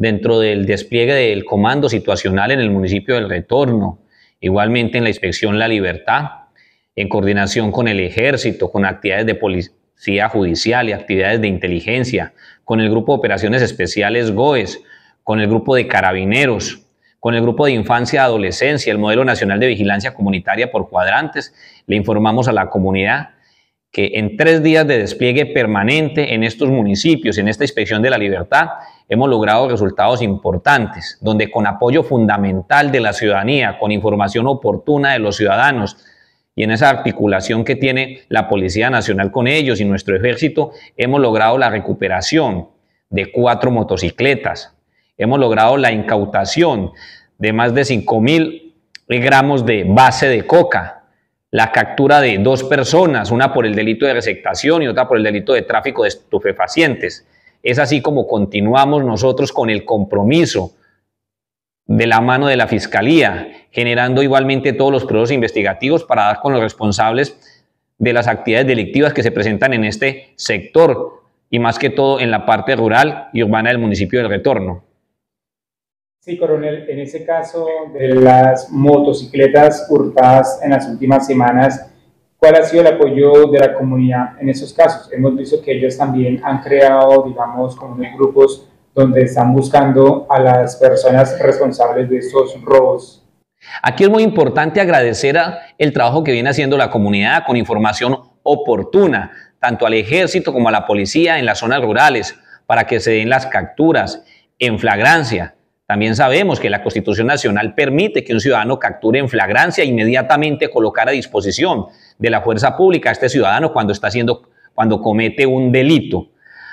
dentro del despliegue del comando situacional en el municipio del retorno, igualmente en la inspección La Libertad, en coordinación con el ejército, con actividades de policía judicial y actividades de inteligencia, con el grupo de operaciones especiales GOES, con el grupo de carabineros, con el grupo de infancia adolescencia, el modelo nacional de vigilancia comunitaria por cuadrantes, le informamos a la comunidad que en tres días de despliegue permanente en estos municipios, en esta inspección de la libertad, hemos logrado resultados importantes, donde con apoyo fundamental de la ciudadanía, con información oportuna de los ciudadanos y en esa articulación que tiene la Policía Nacional con ellos y nuestro ejército, hemos logrado la recuperación de cuatro motocicletas, hemos logrado la incautación de más de 5.000 gramos de base de coca, la captura de dos personas, una por el delito de receptación y otra por el delito de tráfico de estupefacientes. Es así como continuamos nosotros con el compromiso de la mano de la Fiscalía, generando igualmente todos los procesos investigativos para dar con los responsables de las actividades delictivas que se presentan en este sector y más que todo en la parte rural y urbana del municipio del Retorno. Sí, coronel, en ese caso de las motocicletas hurtadas en las últimas semanas, ¿cuál ha sido el apoyo de la comunidad en esos casos? Hemos visto que ellos también han creado, digamos, como unos grupos donde están buscando a las personas responsables de esos robos. Aquí es muy importante agradecer el trabajo que viene haciendo la comunidad con información oportuna, tanto al ejército como a la policía en las zonas rurales, para que se den las capturas en flagrancia también sabemos que la Constitución Nacional permite que un ciudadano capture en flagrancia e inmediatamente colocar a disposición de la fuerza pública a este ciudadano cuando está haciendo, cuando comete un delito.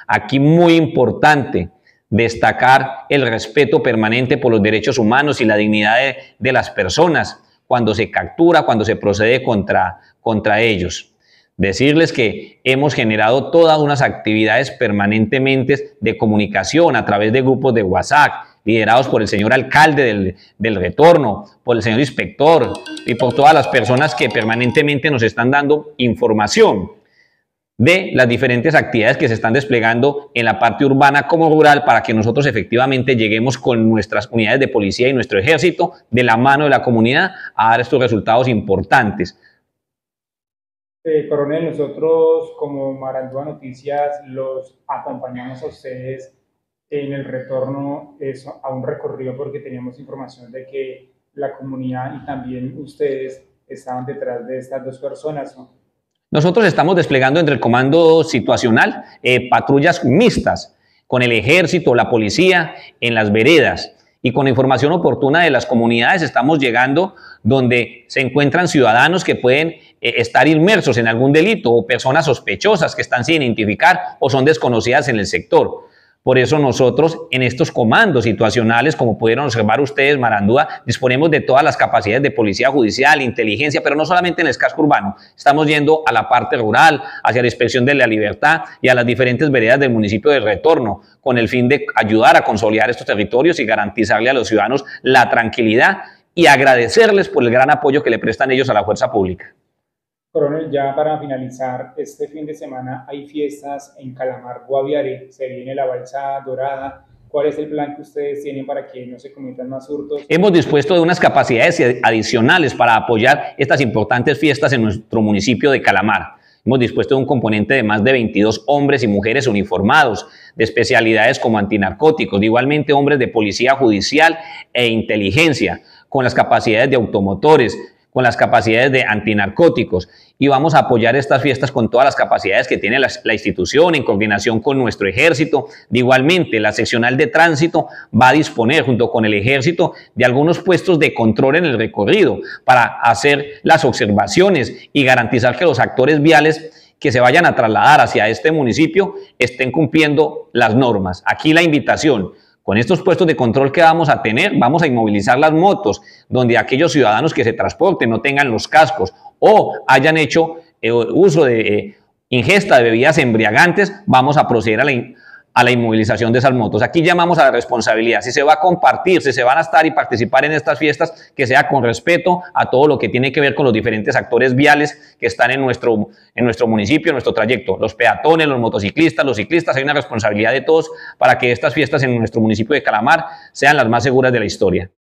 Aquí muy importante destacar el respeto permanente por los derechos humanos y la dignidad de, de las personas cuando se captura, cuando se procede contra, contra ellos. Decirles que hemos generado todas unas actividades permanentemente de comunicación a través de grupos de WhatsApp, liderados por el señor alcalde del, del, retorno, por el señor inspector y por todas las personas que permanentemente nos están dando información de las diferentes actividades que se están desplegando en la parte urbana como rural para que nosotros efectivamente lleguemos con nuestras unidades de policía y nuestro ejército de la mano de la comunidad a dar estos resultados importantes. Eh, coronel, nosotros como Marandúa Noticias los acompañamos a ustedes en el retorno eso, a un recorrido porque teníamos información de que la comunidad y también ustedes estaban detrás de estas dos personas. Nosotros estamos desplegando entre el comando situacional eh, patrullas mixtas con el ejército, la policía, en las veredas y con información oportuna de las comunidades estamos llegando donde se encuentran ciudadanos que pueden eh, estar inmersos en algún delito o personas sospechosas que están sin identificar o son desconocidas en el sector. Por eso nosotros en estos comandos situacionales, como pudieron observar ustedes, Marandúa, disponemos de todas las capacidades de policía judicial, inteligencia, pero no solamente en el casco urbano. Estamos yendo a la parte rural, hacia la inspección de la libertad y a las diferentes veredas del municipio de Retorno, con el fin de ayudar a consolidar estos territorios y garantizarle a los ciudadanos la tranquilidad y agradecerles por el gran apoyo que le prestan ellos a la fuerza pública. Coronel, ya para finalizar, este fin de semana hay fiestas en Calamar, Guaviare, se viene la balsa dorada. ¿Cuál es el plan que ustedes tienen para que no se cometan más hurtos? Hemos dispuesto de unas capacidades adicionales para apoyar estas importantes fiestas en nuestro municipio de Calamar. Hemos dispuesto de un componente de más de 22 hombres y mujeres uniformados, de especialidades como antinarcóticos, igualmente hombres de policía judicial e inteligencia, con las capacidades de automotores, con las capacidades de antinarcóticos y vamos a apoyar estas fiestas con todas las capacidades que tiene la, institución en coordinación con nuestro ejército. igualmente, la seccional de tránsito va a disponer junto con el ejército de algunos puestos de control en el recorrido para hacer las observaciones y garantizar que los actores viales que se vayan a trasladar hacia este municipio estén cumpliendo las normas. Aquí la invitación con estos puestos de control que vamos a tener, vamos a inmovilizar las motos, donde aquellos ciudadanos que se transporten no tengan los cascos o hayan hecho eh, uso de eh, ingesta de bebidas embriagantes, vamos a proceder a la, a la inmovilización de esas motos. Aquí llamamos a la responsabilidad. Si se va a compartir, si se van a estar y participar en estas fiestas, que sea con respeto a todo lo que tiene que ver con los diferentes actores viales que están en nuestro, en nuestro municipio, en nuestro trayecto. Los peatones, los motociclistas, los ciclistas, hay una responsabilidad de todos para que estas fiestas en nuestro municipio de Calamar sean las más seguras de la historia.